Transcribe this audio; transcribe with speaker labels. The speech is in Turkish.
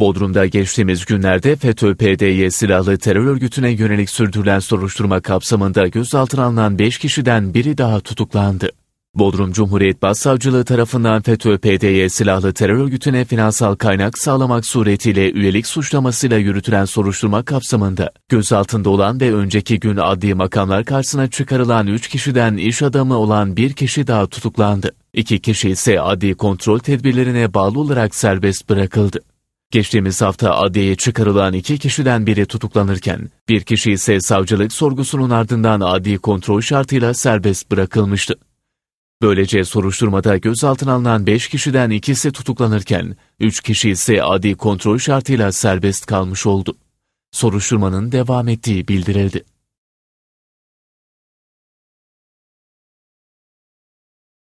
Speaker 1: Bodrum'da geçtiğimiz günlerde
Speaker 2: FETÖ-PDY silahlı terör örgütüne yönelik sürdürülen soruşturma kapsamında gözaltına alınan 5 kişiden biri daha tutuklandı. Bodrum Cumhuriyet Başsavcılığı tarafından FETÖ-PDY silahlı terör örgütüne finansal kaynak sağlamak suretiyle üyelik suçlamasıyla yürütülen soruşturma kapsamında gözaltında olan ve önceki gün adli makamlar karşısına çıkarılan 3 kişiden iş adamı olan bir kişi daha tutuklandı. 2 kişi ise adli kontrol tedbirlerine bağlı olarak serbest bırakıldı. Geçtiğimiz hafta adliyeye çıkarılan iki kişiden biri tutuklanırken, bir kişi ise savcılık sorgusunun ardından adli kontrol şartıyla serbest bırakılmıştı. Böylece soruşturmada gözaltına alınan 5 kişiden ikisi tutuklanırken, 3 kişi ise adli kontrol şartıyla serbest kalmış oldu. Soruşturmanın devam ettiği bildirildi.